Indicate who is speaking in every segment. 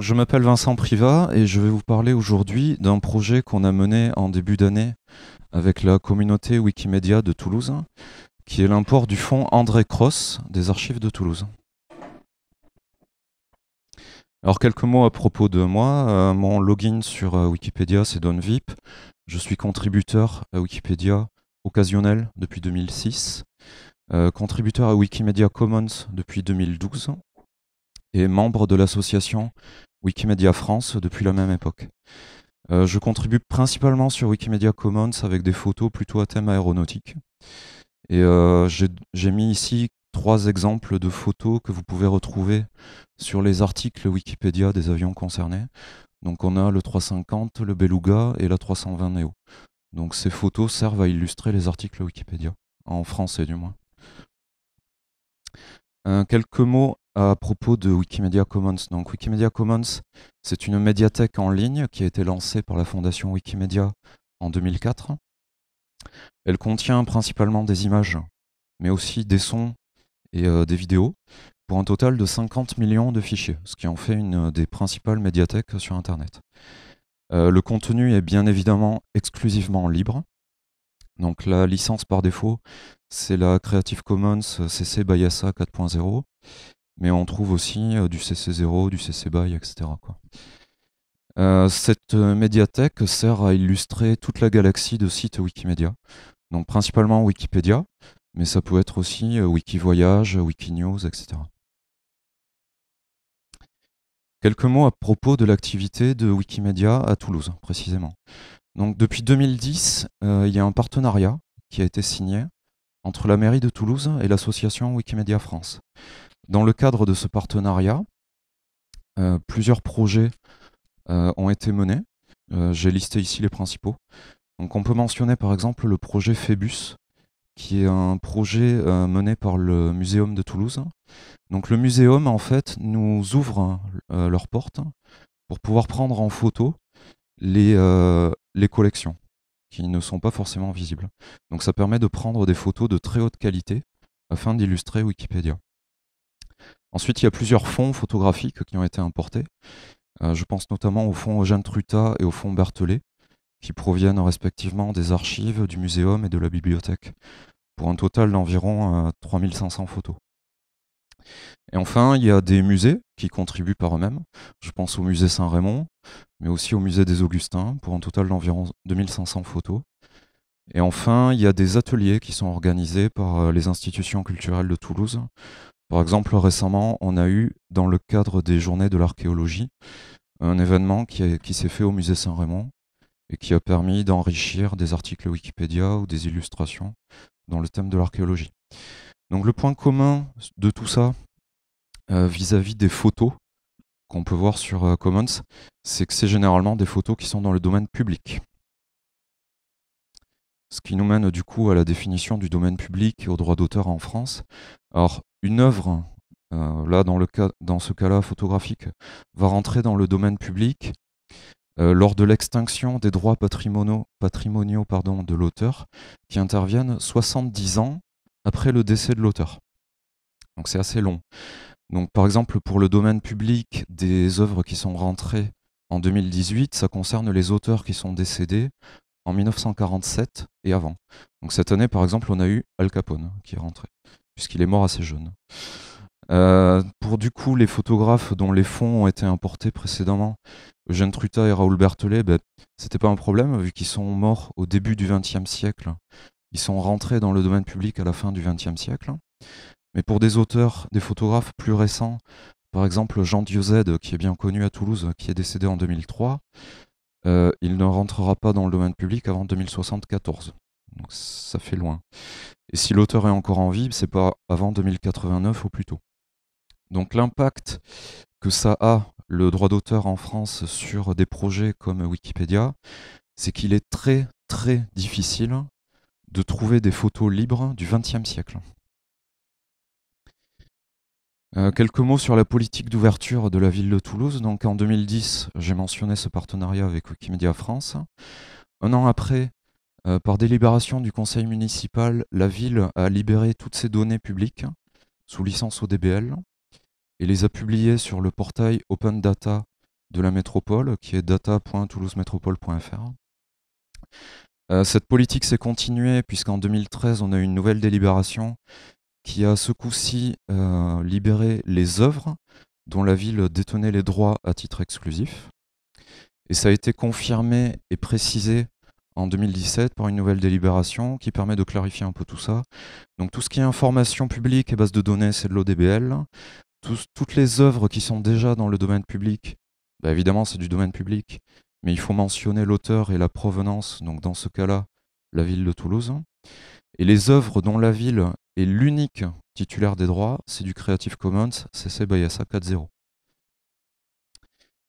Speaker 1: je m'appelle Vincent Privat et je vais vous parler aujourd'hui d'un projet qu'on a mené en début
Speaker 2: d'année avec la communauté Wikimedia de Toulouse, qui est l'import du fonds André Cross des archives de Toulouse. Alors quelques mots à propos de moi. Euh, mon login sur euh, Wikipédia, c'est DonVip. Je suis contributeur à Wikipédia occasionnel depuis 2006, euh, contributeur à Wikimedia Commons depuis 2012 et membre de l'association Wikimedia France depuis la même époque. Euh, je contribue principalement sur Wikimedia Commons avec des photos plutôt à thème aéronautique. Et euh, j'ai mis ici trois exemples de photos que vous pouvez retrouver sur les articles Wikipédia des avions concernés. Donc on a le 350, le Beluga et la 320 Neo. Donc ces photos servent à illustrer les articles Wikipédia, en français du moins. Euh, quelques mots à propos de Wikimedia Commons. Donc Wikimedia Commons, c'est une médiathèque en ligne qui a été lancée par la fondation Wikimedia en 2004. Elle contient principalement des images, mais aussi des sons et euh, des vidéos, pour un total de 50 millions de fichiers, ce qui en fait une euh, des principales médiathèques sur Internet. Euh, le contenu est bien évidemment exclusivement libre. Donc la licence par défaut, c'est la Creative Commons CC BY SA 4.0 mais on trouve aussi euh, du CC0, du CC BY, etc. cette euh, médiathèque sert à illustrer toute la galaxie de sites Wikimedia. Donc principalement Wikipédia, mais ça peut être aussi euh, Wikivoyage, Wikinews, etc. Quelques mots à propos de l'activité de Wikimedia à Toulouse, précisément. Donc depuis 2010, il y a un partenariat qui a été signé entre la mairie de Toulouse et l'association Wikimedia France. Dans le cadre de ce partenariat, euh, plusieurs projets euh, ont été menés. Euh, j'ai listé ici les principaux. Donc on peut mentionner par exemple le projet Phébus, qui est un projet mené par le Muséum de Toulouse. Donc le Muséum en fait nous ouvre leurs portes pour pouvoir prendre en photo les, les collections qui ne sont pas forcément visibles. Donc ça permet de prendre des photos de très haute qualité afin d'illustrer Wikipédia. Ensuite, il y a plusieurs fonds photographiques qui ont été importés. Euh, je pense notamment au fonds Eugène Truta et au fonds Berthelet, qui proviennent respectivement des archives, du muséum et de la bibliothèque, pour un total d'environ 3500 euh, photos. Et enfin, il y a des musées qui contribuent par eux-mêmes. Je pense au musée Saint-Raymond, mais aussi au musée des Augustins, pour un total d'environ 2500 photos. Et enfin, il y a des ateliers qui sont organisés par euh, les institutions culturelles de Toulouse, par exemple, récemment, on a eu, dans le cadre des journées de l'archéologie, un événement qui, s'est fait au musée Saint-Raymond et qui a permis d'enrichir des articles Wikipédia ou des illustrations dans le thème de l'archéologie. Donc le point commun de tout ça euh, vis-à-vis des photos qu'on peut voir sur euh, Commons, c'est que c'est généralement des photos qui sont dans le domaine public ce qui nous mène du coup à la définition du domaine public et aux droits d'auteur en France. Alors, une œuvre, euh, là dans, le cas, dans ce cas-là photographique, va rentrer dans le domaine public euh, lors de l'extinction des droits patrimoniaux, de l'auteur, qui interviennent 70 ans après le décès de l'auteur. Donc c'est assez long. Donc par exemple pour le domaine public des œuvres qui sont rentrées en 2018, ça concerne les auteurs qui sont décédés en 1947 et avant. Donc cette année, par exemple, on a eu Al Capone qui est rentré, puisqu'il est mort assez jeune. Euh, pour du coup les photographes dont les fonds ont été importés précédemment, Eugène Truta et Raoul Berthelet, ce ben, c'était pas un problème vu qu'ils sont morts au début du XXe siècle. Ils sont rentrés dans le domaine public à la fin du XXe siècle. Mais pour des auteurs, des photographes plus récents, par exemple Jean Diozède, qui est bien connu à Toulouse, qui est décédé en 2003, euh, il ne rentrera pas dans le domaine public avant 2074. Donc ça fait loin. Et si l'auteur est encore en vie, c'est pas avant 2089 au plus tôt. Donc l'impact que ça a, le droit d'auteur en France, sur des projets comme Wikipédia, c'est qu'il est très très difficile de trouver des photos libres du XXe siècle. Euh, quelques mots sur la politique d'ouverture de la ville de Toulouse. Donc en 2010, j'ai mentionné ce partenariat avec Wikimedia France. Un an après, euh, par délibération du conseil municipal, la ville a libéré toutes ses données publiques sous licence ODBL et les a publiées sur le portail Open Data de la métropole qui est data.toulousemétropole.fr. Euh, cette politique s'est continuée puisqu'en 2013, on a eu une nouvelle délibération qui a ce coup-ci euh, libéré les œuvres dont la ville détenait les droits à titre exclusif. Et ça a été confirmé et précisé en 2017 par une nouvelle délibération qui permet de clarifier un peu tout ça. Donc tout ce qui est information publique et base de données, c'est de l'ODBL. toutes les œuvres qui sont déjà dans le domaine public, bah, évidemment c'est du domaine public, mais il faut mentionner l'auteur et la provenance, donc dans ce cas-là, la ville de Toulouse. Et les œuvres dont la ville et l'unique titulaire des droits, c'est du Creative Commons CC by SA 4.0.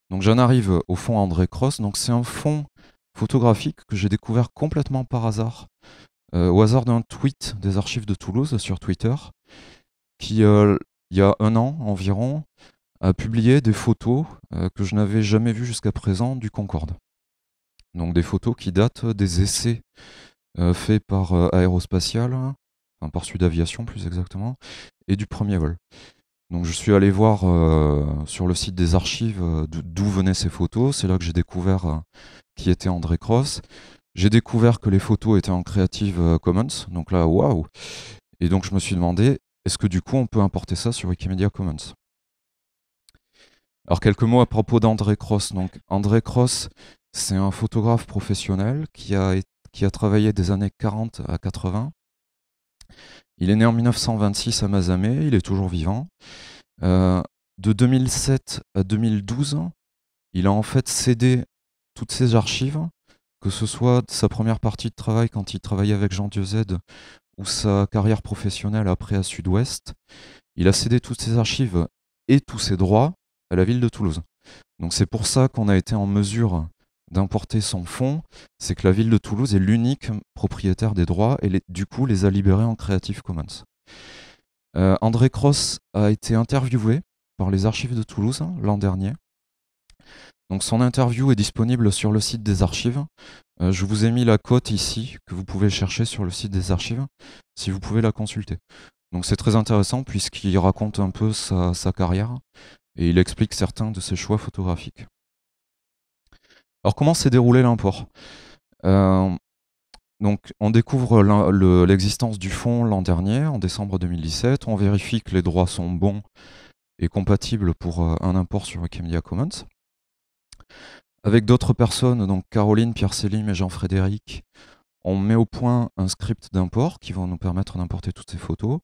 Speaker 2: Donc j'en arrive au fond André Cross. Donc c'est un fond photographique que j'ai découvert complètement par hasard, euh, au hasard d'un tweet des archives de Toulouse sur Twitter, qui euh, il y a un an environ a publié des photos euh, que je n'avais jamais vues jusqu'à présent du Concorde. Donc des photos qui datent des essais faits par Aérospatial un poursuit d'aviation plus exactement, et du premier vol. Donc je suis allé voir euh, sur le site des archives euh, d'où venaient ces photos. C'est là que j'ai découvert euh, qui était André Cross. J'ai découvert que les photos étaient en Creative Commons. Donc là, waouh Et donc je me suis demandé, est-ce que du coup on peut importer ça sur Wikimedia Commons Alors quelques mots à propos d'André Cross. Donc André Cross, c'est un photographe professionnel qui a, qui a travaillé des années 40 à 80 il est né en 1926 à Mazamé, il est toujours vivant. Euh, de 2007 à 2012, il a en fait cédé toutes ses archives, que ce soit sa première partie de travail quand il travaillait avec Jean Z ou sa carrière professionnelle après à Sud-Ouest. Il a cédé toutes ses archives et tous ses droits à la ville de Toulouse. Donc c'est pour ça qu'on a été en mesure d'importer son fonds, c'est que la ville de Toulouse est l'unique propriétaire des droits et du coup les a libérés en Creative Commons. Euh, André Cross a été interviewé par les archives de Toulouse hein, l'an dernier. Donc son interview est disponible sur le site des archives. Euh, je vous ai mis la cote ici que vous pouvez chercher sur le site des archives si vous pouvez la consulter. Donc c'est très intéressant puisqu'il raconte un peu sa carrière et il explique certains de ses choix photographiques. Alors comment s'est déroulé l'import euh, donc, on découvre l'existence du fonds l'an dernier, en décembre 2017. On vérifie que les droits sont bons et compatibles pour euh, un import sur Wikimedia Commons. Avec d'autres personnes, donc Caroline, Pierre Selim et Jean-Frédéric, on met au point un script d'import qui va nous permettre d'importer toutes ces photos.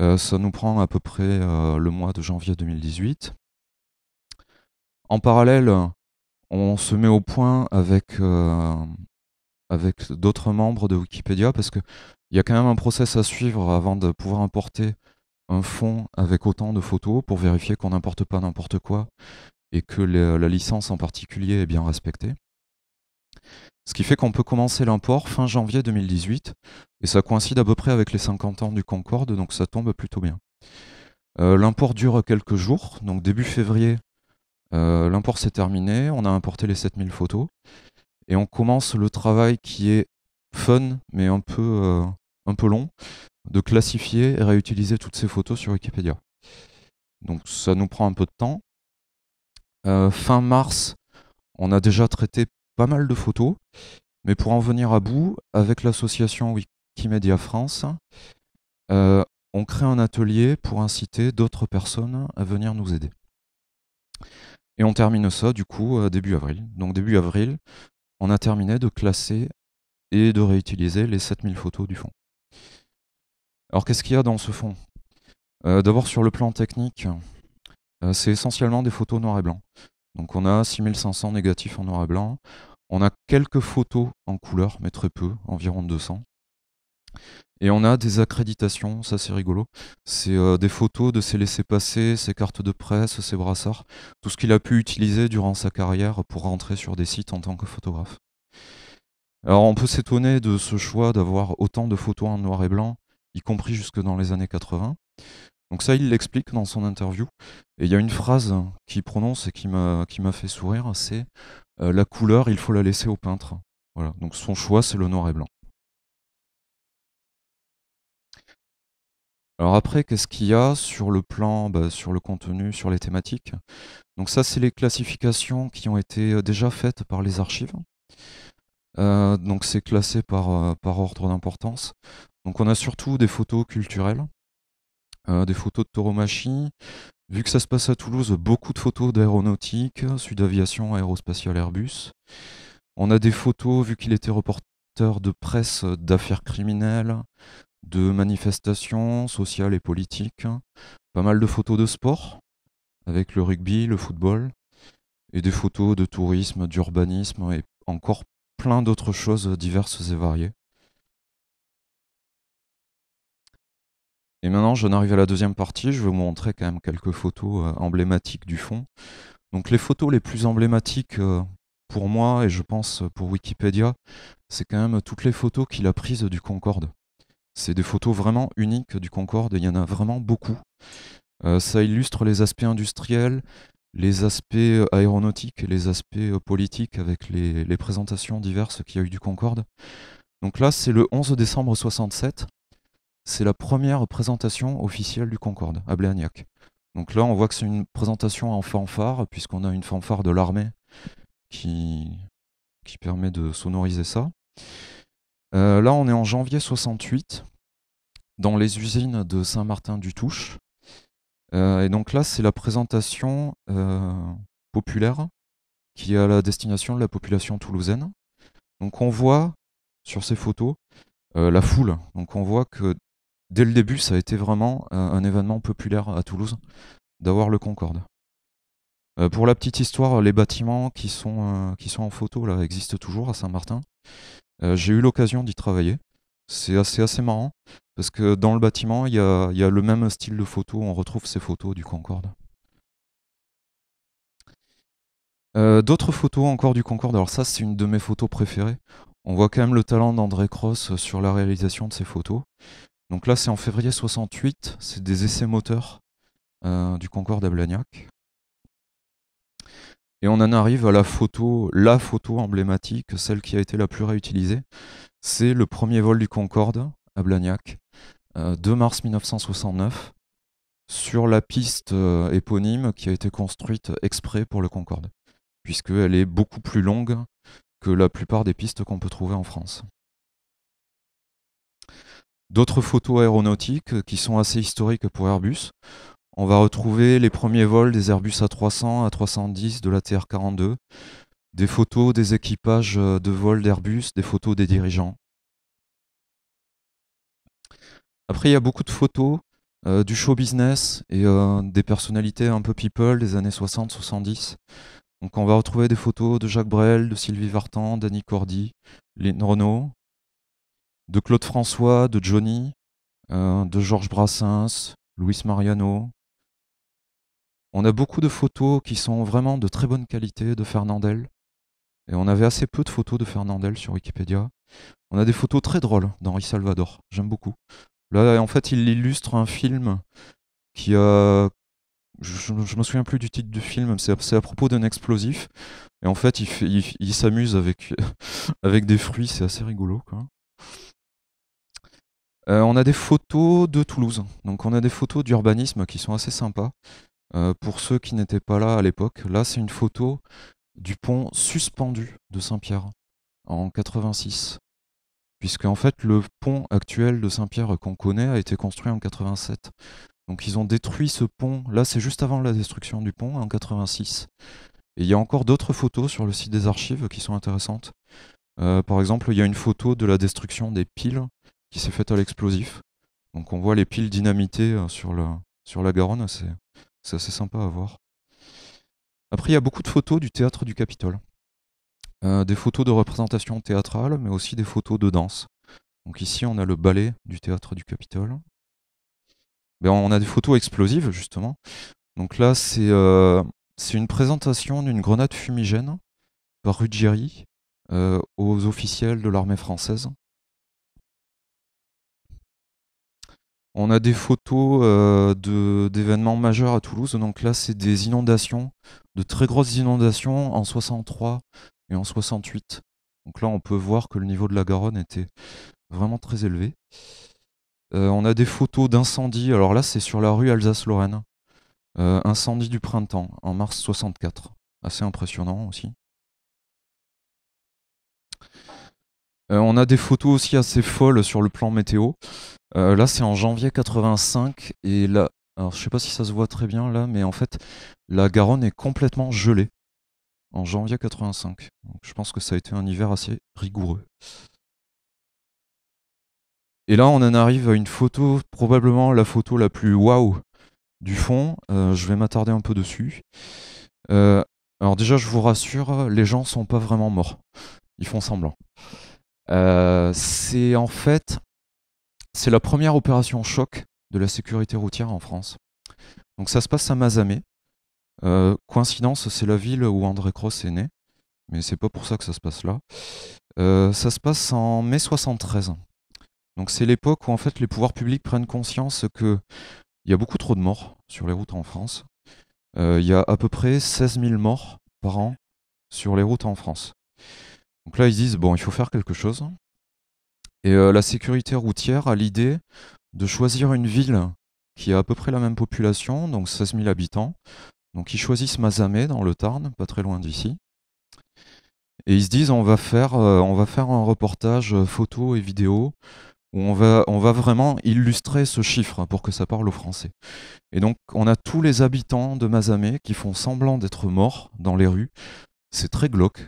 Speaker 2: Euh, ça nous prend à peu près le mois de janvier 2018. En parallèle, on se met au point avec, euh, avec d'autres membres de Wikipédia parce qu'il y a quand même un process à suivre avant de pouvoir importer un fonds avec autant de photos pour vérifier qu'on n'importe pas n'importe quoi et que la licence en particulier est bien respectée. Ce qui fait qu'on peut commencer l'import fin janvier 2018 et ça coïncide à peu près avec les 50 ans du Concorde donc ça tombe plutôt bien. Euh, l'import dure quelques jours, donc début février euh, l'import s'est terminé, on a importé les 7000 photos et on commence le travail qui est fun mais un peu, euh, un peu long de classifier et réutiliser toutes ces photos sur Wikipédia. Donc ça nous prend un peu de temps. Euh, fin mars, on a déjà traité pas mal de photos, mais pour en venir à bout, avec l'association Wikimedia France, on crée un atelier pour inciter d'autres personnes à venir nous aider. Et on termine ça du coup euh, début avril. Donc début avril, on a terminé de classer et de réutiliser les 7000 photos du fond. Alors qu'est-ce qu'il y a dans ce fond euh, D'abord sur le plan technique, euh, c'est essentiellement des photos noir et blanc. Donc on a 6500 négatifs en noir et blanc. On a quelques photos en couleur, mais très peu, environ 200. Et on a des accréditations, ça c'est rigolo. C'est euh, des photos de ses laissés-passer, ses cartes de presse, ses brassards, tout ce qu'il a pu utiliser durant sa carrière pour rentrer sur des sites en tant que photographe. Alors on peut s'étonner de ce choix d'avoir autant de photos en noir et blanc, y compris jusque dans les années 80. Donc ça, il l'explique dans son interview. Et il y a une phrase qu'il prononce et qui m'a
Speaker 1: fait sourire, c'est euh, La couleur, il faut la laisser au peintre ». Voilà, donc son choix, c'est le noir et blanc. Alors après,
Speaker 2: qu'est-ce qu'il y a sur le plan, bah, sur le contenu, sur les thématiques Donc ça, c'est les classifications qui ont été euh, déjà faites par les archives. Euh, donc c'est classé par, euh, par ordre d'importance. Donc on a surtout des photos culturelles, des photos de tauromachie. Vu que ça se passe à Toulouse, beaucoup de photos d'aéronautique, sud-aviation, aérospatiale, Airbus. On a des photos, vu qu'il était reporter de presse d'affaires criminelles, de manifestations sociales et politiques, pas mal de photos de sport, avec le rugby, le football, et des photos de tourisme, d'urbanisme, et encore plein d'autres choses diverses et variées. Et maintenant, j'en arrive à la deuxième partie. Je vais vous montrer quand même quelques photos euh, emblématiques du fond. Donc, les photos les plus emblématiques euh, pour moi, et je pense pour Wikipédia, c'est quand même toutes les photos qu'il a prises du Concorde. C'est des photos vraiment uniques du Concorde, il y en a vraiment beaucoup. Euh, ça illustre les aspects industriels, les aspects euh, aéronautiques et les aspects euh, politiques avec les, présentations diverses qu'il y a eu du Concorde. Donc là, c'est le 11 décembre 67. C'est la première présentation officielle du Concorde à Bléagnac. Donc là, on voit que c'est une présentation en fanfare, puisqu'on a une fanfare de l'armée qui permet de sonoriser ça. Euh, là, on est en janvier 68, dans les usines de Saint-Martin-du-Touche. Euh, et donc là, c'est la présentation euh, populaire qui est à la destination de la population toulousaine. Donc on voit sur ces photos la foule. Donc on voit que dès le début, ça a été vraiment un événement populaire à Toulouse d'avoir le Concorde. pour la petite histoire, les bâtiments qui sont, qui sont en photo là existent toujours à Saint-Martin. Euh, j'ai eu l'occasion d'y travailler. C'est assez, assez marrant, parce que dans le bâtiment, il y a, le même style de photo, on retrouve ces photos du Concorde. Euh, d'autres photos encore du Concorde, alors ça c'est une de mes photos préférées. On voit quand même le talent d'André Cross euh, sur la réalisation de ces photos. Donc là c'est en février 68, c'est des essais moteurs du Concorde à Blagnac. Et on en arrive à la photo, la photo emblématique, celle qui a été la plus réutilisée. C'est le premier vol du Concorde à Blagnac, 2 euh, mars 1969, sur la piste euh, éponyme qui a été construite exprès pour le Concorde, puisqu'elle est beaucoup plus longue que la plupart des pistes qu'on peut trouver en France. D'autres photos aéronautiques euh, qui sont assez historiques pour Airbus. On va retrouver les premiers vols des Airbus A300, A310, de la TR-42, des photos des équipages euh, de vol d'Airbus, des photos des dirigeants. Après, il y a beaucoup de photos euh, du show business et euh, des personnalités un peu people des années 60-70. Donc on va retrouver des photos de Jacques Brel, de Sylvie Vartan, d'Annie Cordy, Lynn Renault, de Claude François, de Johnny, de Georges Brassens, Louis Mariano, on a beaucoup de photos qui sont vraiment de très bonne qualité de Fernandel. Et on avait assez peu de photos de Fernandel sur Wikipédia. On a des photos très drôles d'Henri Salvador. J'aime beaucoup. Là, en fait, il illustre un film qui a. Je, ne me souviens plus du titre du film, c'est à, propos d'un explosif. Et en fait, il, s'amuse avec, avec des fruits, c'est assez rigolo. Euh, on a des photos de Toulouse. Donc, on a des photos d'urbanisme qui sont assez sympas. Euh, pour ceux qui n'étaient pas là à l'époque, là c'est une photo du pont suspendu de Saint-Pierre en 86. Puisque en fait le pont actuel de Saint-Pierre qu'on connaît a été construit en 87. Donc ils ont détruit ce pont, là c'est juste avant la destruction du pont en 86. Et il y a encore d'autres photos sur le site des archives qui sont intéressantes. Euh, par exemple, il y a une photo de la destruction des piles qui s'est faite à l'explosif. Donc on voit les piles dynamitées euh, sur, sur la Garonne, c'est assez sympa à voir. Après, il y a beaucoup de photos du théâtre du Capitole. Euh, des photos de représentation théâtrale, mais aussi des photos de danse. Donc ici, on a le ballet du théâtre du Capitole. Ben, on a des photos explosives, justement. Donc là, c'est euh, une présentation d'une grenade fumigène par Ruggieri euh, aux officiels de l'armée française On a des photos euh, d'événements majeurs à Toulouse. Donc là, c'est des inondations, de très grosses inondations en 63 et en 68. Donc là, on peut voir que le niveau de la Garonne était vraiment très élevé. Euh, on a des photos d'incendies. Alors là, c'est sur la rue Alsace-Lorraine. Euh, incendie du printemps en mars 64. Assez impressionnant aussi. Euh, on a des photos aussi assez folles sur le plan météo. Euh, là, c'est en janvier 85 et là, alors je sais pas si ça se voit très bien là, mais en fait, la Garonne est complètement gelée en janvier 85. Donc je pense que ça a été un hiver assez rigoureux. Et là, on en arrive à une photo, probablement la photo la plus waouh du fond. Euh, je vais m'attarder un peu dessus. alors déjà, je vous rassure, les gens sont pas vraiment morts. Ils font semblant. Euh, c'est en fait c'est la première opération choc de la sécurité routière en France. Donc ça se passe à Mazamet. Euh, coïncidence, c'est la ville où André Cross est né, mais c'est pas pour ça que ça se passe là. Euh, ça se passe en mai 73. Donc c'est l'époque où en fait les pouvoirs publics prennent conscience que il y a beaucoup trop de morts sur les routes en France. Il y a à peu près 16 000 morts par an sur les routes en France. Donc là, ils disent, bon, il faut faire quelque chose. Et euh, la sécurité routière a l'idée de choisir une ville qui a à peu près la même population, donc 16 000 habitants. Donc ils choisissent Mazamé dans le Tarn, pas très loin d'ici. Et ils se disent on va faire, euh, on va faire un reportage euh, photo et vidéo où on va, on va vraiment illustrer ce chiffre pour que ça parle aux Français. Et donc on a tous les habitants de Mazamé qui font semblant d'être morts dans les rues. C'est très glauque.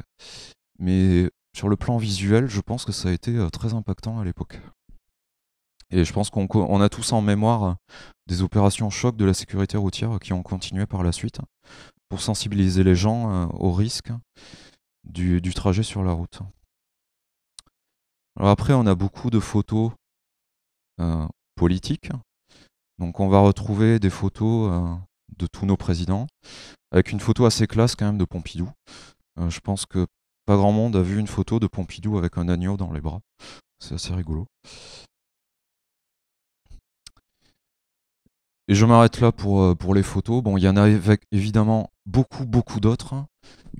Speaker 2: Mais sur le plan visuel, je pense que ça a été euh, très impactant à l'époque. Et je pense qu'on a tous en mémoire euh, des opérations choc de la sécurité routière euh, qui ont continué par la suite pour sensibiliser les gens au risque du, trajet sur la route. Alors après, on a beaucoup de photos politiques. Donc on va retrouver des photos de tous nos présidents, avec une photo assez classe quand même de Pompidou. je pense que pas grand monde a vu une photo de Pompidou avec un agneau dans les bras. C'est assez rigolo. Et je m'arrête là pour, euh, pour les photos. Bon, il y en a évidemment beaucoup, beaucoup d'autres. Hein.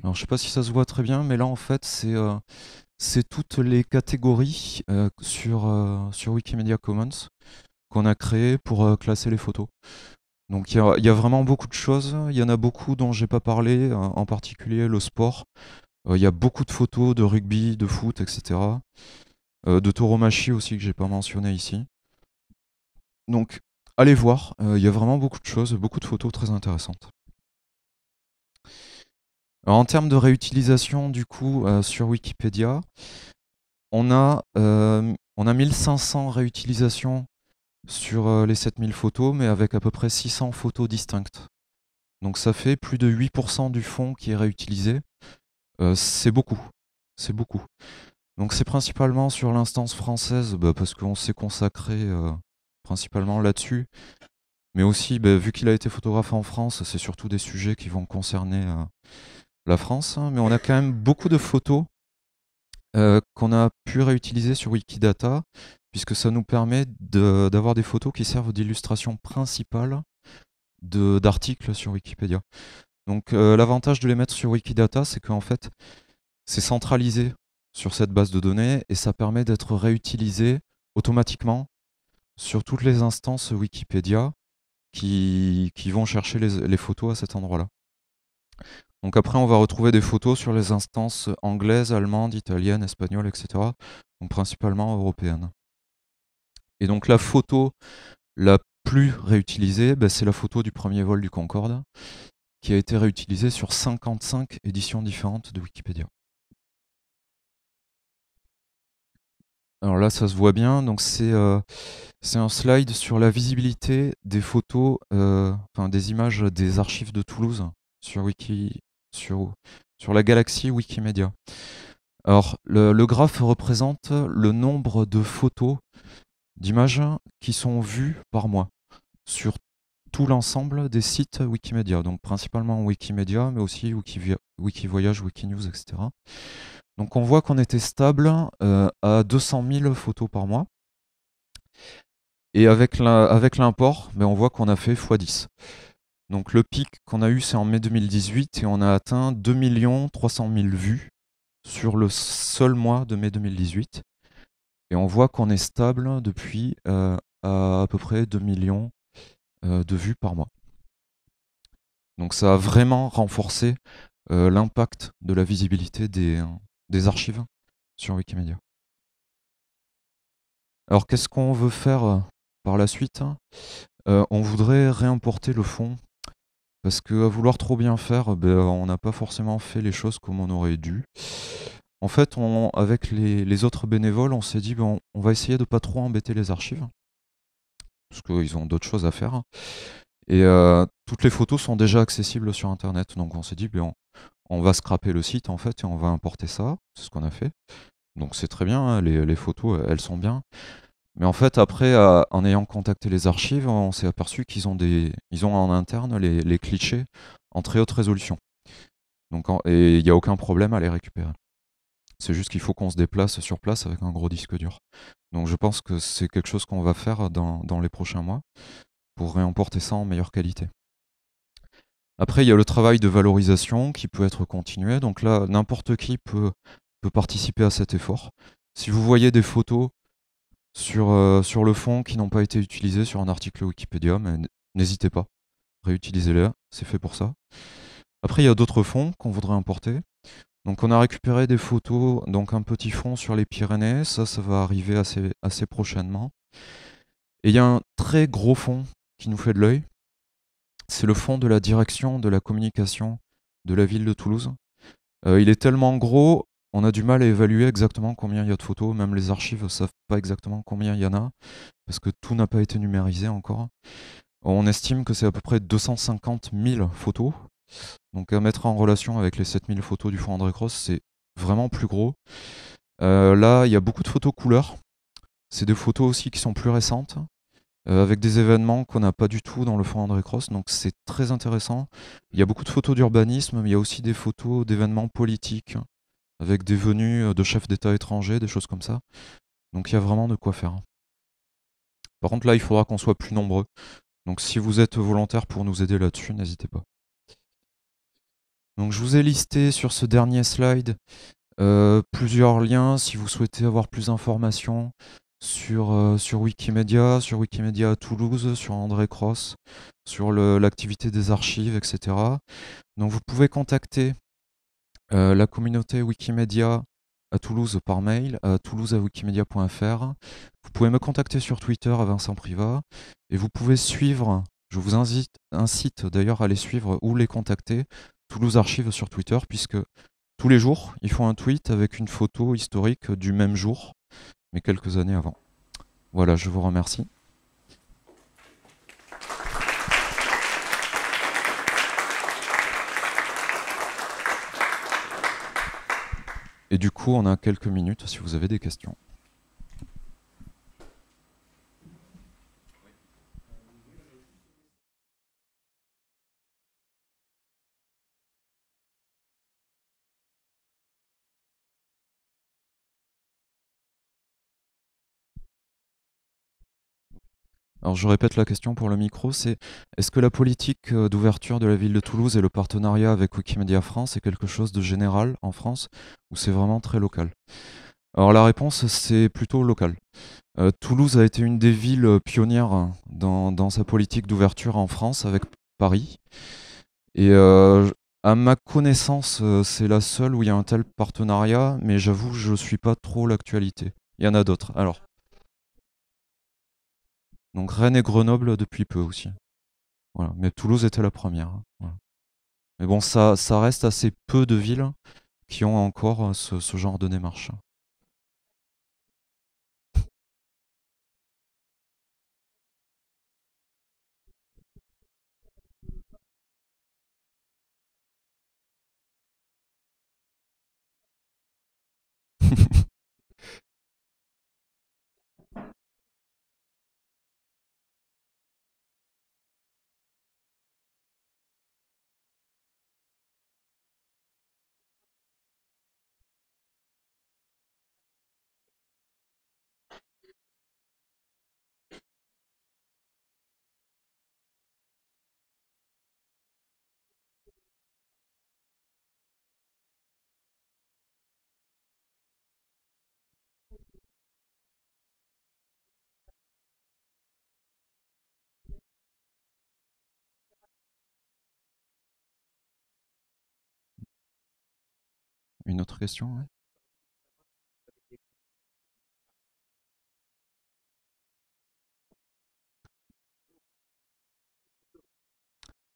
Speaker 2: Alors, je sais pas si ça se voit très bien, mais là, en fait, c'est euh, toutes les catégories euh, sur, sur Wikimedia Commons qu'on a créées pour classer les photos. Donc, il y a, vraiment beaucoup de choses. Il y en a beaucoup dont j'ai pas parlé, hein, en particulier le sport. Euh, il y a beaucoup de photos de rugby, de foot, etc. Euh, de tauromachie aussi que j'ai pas mentionné ici. Donc allez voir, euh, il y a vraiment beaucoup de choses, beaucoup de photos très intéressantes. en termes de réutilisation, du coup, sur Wikipédia, on a, on a 1500 réutilisations sur les 7000 photos, mais avec à peu près 600 photos distinctes. Donc ça fait plus de 8% du fond qui est réutilisé, euh, c'est beaucoup. C'est beaucoup. Donc c'est principalement sur l'instance française, bah, parce qu'on s'est consacré euh, principalement là-dessus. Mais aussi, bah, vu qu'il a été photographe en France, c'est surtout des sujets qui vont concerner euh, la France. Hein. Mais on a quand même beaucoup de photos qu'on a pu réutiliser sur Wikidata, puisque ça nous permet d'avoir des photos qui servent d'illustration principale d'articles sur Wikipédia. Donc euh, l'avantage de les mettre sur Wikidata, c'est qu'en fait, c'est centralisé sur cette base de données et ça permet d'être réutilisé automatiquement sur toutes les instances Wikipédia qui, vont chercher les, photos à cet endroit-là. Donc après, on va retrouver des photos sur les instances anglaises, allemandes, italiennes, espagnoles, etc. Donc principalement européennes. Et donc la photo la plus réutilisée, ben, c'est la photo du premier vol du Concorde qui a été réutilisé sur 55 éditions différentes de Wikipédia. Alors là, ça se voit bien. Donc c'est euh, un slide sur la visibilité des photos, euh, enfin des images des archives de Toulouse sur Wiki, sur, sur la galaxie Wikimedia. Alors le, graphe représente le nombre de photos, d'images qui sont vues par mois sur l'ensemble des sites Wikimedia, donc principalement Wikimedia, mais aussi Wikivoyage, Wikinews, etc. Donc on voit qu'on était stable euh, à 200 000 photos par mois. Et avec l'import, mais ben, on voit qu'on a fait x10. Donc le pic qu'on a eu, c'est en mai 2018 et on a atteint 2 300 000 vues sur le seul mois de mai 2018. Et on voit qu'on est stable depuis euh, à peu près 2 millions euh, de vues par mois. Donc ça a vraiment renforcé euh, l'impact de la visibilité euh, des, archives sur Wikimedia. Alors qu'est-ce qu'on veut faire par la suite hein On voudrait réimporter le fond parce qu'à vouloir trop bien faire, ben, on n'a pas forcément fait les choses comme on aurait dû. En fait, avec les, autres bénévoles, on s'est dit qu'on ben, va essayer de ne pas trop embêter les archives parce qu'ils ont d'autres choses à faire. Hein. Et euh, toutes les photos sont déjà accessibles sur Internet. Donc on s'est dit, ben, on, va scraper le site en fait et on va importer ça. C'est ce qu'on a fait. Donc c'est très bien, hein, les, photos, euh, elles sont bien. Mais en fait, après, euh, en ayant contacté les archives, on s'est aperçu qu'ils ont, en interne les, clichés en très haute résolution. Donc, et il n'y a aucun problème à les récupérer. C'est juste qu'il faut qu'on se déplace sur place avec un gros disque dur. Donc je pense que c'est quelque chose qu'on va faire dans, les prochains mois pour réemporter ça en meilleure qualité. Après, il y a le travail de valorisation qui peut être continué. Donc là, n'importe qui peut, peut participer à cet effort. Si vous voyez des photos sur, euh, sur le fond qui n'ont pas été utilisées sur un article Wikipédia, n'hésitez pas, réutilisez-les, c'est fait pour ça. Après, il y a d'autres fonds qu'on voudrait importer. Donc on a récupéré des photos, donc un petit fond sur les Pyrénées, ça ça va arriver assez, prochainement. Et il y a un très gros fond qui nous fait de l'œil, c'est le fond de la direction de la communication de la ville de Toulouse. Euh, il est tellement gros, on a du mal à évaluer exactement combien il y a de photos, même les archives ne savent pas exactement combien il y en a, parce que tout n'a pas été numérisé encore. On estime que c'est à peu près 250 000 photos donc à euh, mettre en relation avec les 7000 photos du fond André Cross, c'est vraiment plus gros. Euh, là, il y a beaucoup de photos couleurs. C'est des photos aussi qui sont plus récentes, euh, avec des événements qu'on n'a pas du tout dans le fond André Cross, donc c'est très intéressant. Il y a beaucoup de photos d'urbanisme, mais il y a aussi des photos d'événements politiques, avec des venues de chefs d'État étrangers, des choses comme ça. Donc il y a vraiment de quoi faire. Par contre, là, il faudra qu'on soit plus nombreux. Donc si vous êtes volontaire pour nous aider là-dessus, n'hésitez pas. Donc je vous ai listé sur ce dernier slide euh, plusieurs liens si vous souhaitez avoir plus d'informations sur, euh, sur Wikimedia, sur Wikimedia à Toulouse, sur André Cross, sur l'activité des archives, etc. Donc vous pouvez contacter euh, la communauté Wikimedia à Toulouse par mail à Vous pouvez me contacter sur Twitter à Vincent Priva et vous pouvez suivre, je vous invite, incite d'ailleurs à les suivre ou les contacter Toulouse Archive sur Twitter, puisque tous les jours, ils font un tweet avec une photo historique du même jour, mais quelques années avant. Voilà, je vous remercie. Et du coup, on a quelques minutes si vous avez des questions.
Speaker 1: Alors je répète la question pour le micro, c'est
Speaker 2: est-ce que la politique euh, d'ouverture de la ville de Toulouse et le partenariat avec Wikimedia France est quelque chose de général en France ou c'est vraiment très local Alors la réponse c'est plutôt local. Euh, Toulouse a été une des villes pionnières dans, sa politique d'ouverture en France avec Paris. Et euh, à ma connaissance, c'est la seule où il y a un tel partenariat, mais j'avoue, je ne suis pas trop l'actualité. Il y en a d'autres. Alors. Donc Rennes et Grenoble depuis peu aussi. Voilà. Mais Toulouse était la première. Hein. Mais bon, ça, ça reste assez peu de villes
Speaker 1: qui ont encore euh, ce, ce genre de démarche. Une autre question,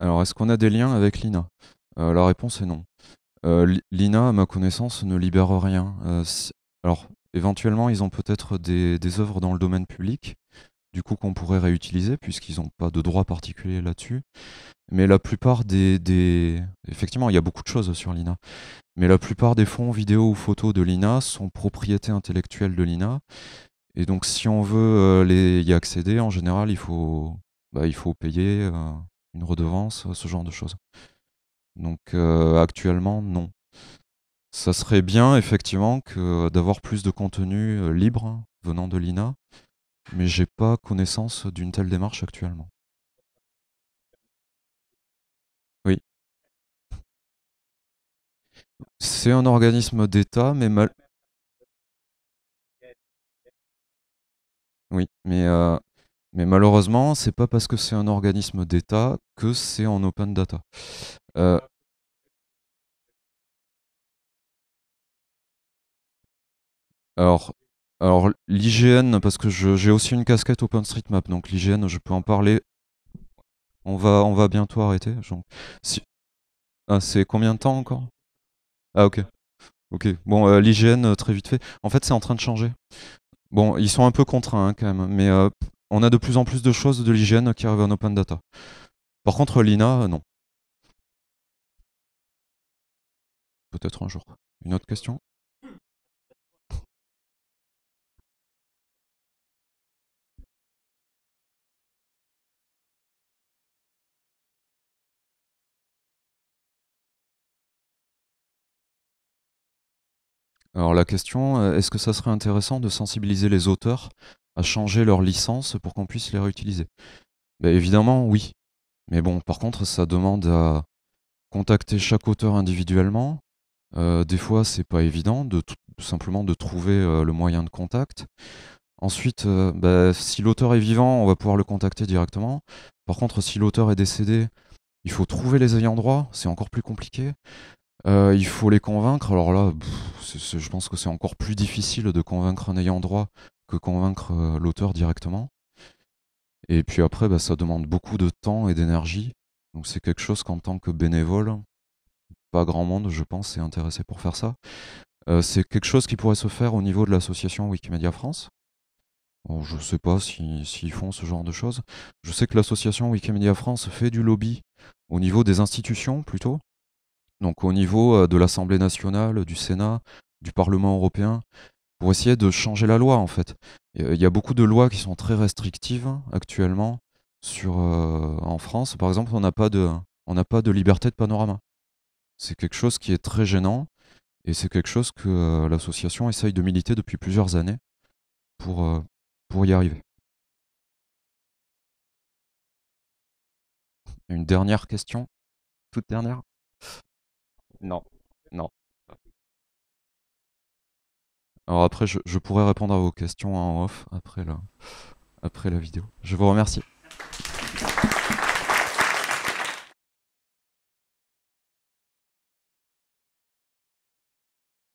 Speaker 1: Alors, est-ce qu'on a des liens avec l'INA? Euh, la réponse est non. Euh,
Speaker 2: l'INA, à ma connaissance, ne libère rien. Euh, alors éventuellement, ils ont peut-être des des œuvres dans le domaine public du coup qu'on pourrait réutiliser puisqu'ils n'ont pas de droit particulier là-dessus. Mais la plupart des, des, Effectivement, il y a beaucoup de choses sur l'INA. Mais la plupart des fonds vidéo ou photos de l'INA sont propriété intellectuelle de l'INA. Et donc si on veut euh, les, y accéder, en général, il faut, bah, il faut payer euh, une redevance, ce genre de choses. Donc euh, actuellement, non. Ça serait bien, effectivement, que d'avoir plus de contenu libre hein, venant
Speaker 1: de l'INA mais j'ai pas connaissance d'une telle démarche actuellement. Oui. C'est un organisme d'État, mais mal...
Speaker 2: Oui, mais, euh, mais malheureusement, c'est pas parce que c'est un organisme
Speaker 1: d'État que c'est en open data. Euh alors, alors l'IGN, parce que j'ai aussi une casquette OpenStreetMap, donc l'IGN, je peux en parler.
Speaker 2: On va, on va bientôt arrêter. Ah, c'est combien de temps encore Ah ok. Ok. Bon, euh, l'hygiène l'IGN, euh, très vite fait. En fait, c'est en train de changer. Bon, ils sont un peu contraints hein, quand même, hein, mais euh, on a de plus en plus de choses de l'IGN qui arrivent en open data.
Speaker 1: Par contre, l'INA, non. Peut-être un jour. Une autre question Alors la question, euh, est-ce que ça serait intéressant de sensibiliser les
Speaker 2: auteurs à changer leur licence pour qu'on puisse les réutiliser bah, Évidemment, oui. Mais bon, par contre, ça demande à contacter chaque auteur individuellement. Euh, des fois, c'est pas évident tout simplement de trouver euh, le moyen de contact. Ensuite, bah, si l'auteur est vivant, on va pouvoir le contacter directement. Par contre, si l'auteur est décédé, il faut trouver les ayants droit, c'est encore plus compliqué. Euh, il faut les convaincre. Alors là, je pense que c'est encore plus difficile de convaincre un ayant droit que convaincre euh, l'auteur directement. Et puis après, bah, ça demande beaucoup de temps et d'énergie. Donc c'est quelque chose qu'en tant que bénévole, pas grand monde, je pense, est intéressé pour faire ça. Euh, c'est quelque chose qui pourrait se faire au niveau de l'association Wikimedia France. je ne sais pas s'ils si, font ce genre de choses. Je sais que l'association Wikimedia France fait du lobby au niveau des institutions plutôt, donc au niveau euh, de l'Assemblée nationale, du Sénat, du Parlement européen, pour essayer de changer la loi en fait. Euh, il y a beaucoup de lois qui sont très restrictives actuellement sur, euh, en France. Par exemple, on n'a pas, de, liberté de panorama. C'est quelque chose qui est très gênant
Speaker 1: et c'est quelque chose que l'association essaye de militer depuis plusieurs années pour y arriver. Une dernière question, toute dernière. Non, non. Alors après, je, je pourrais répondre à vos questions hein, en off après après la vidéo. Je vous remercie.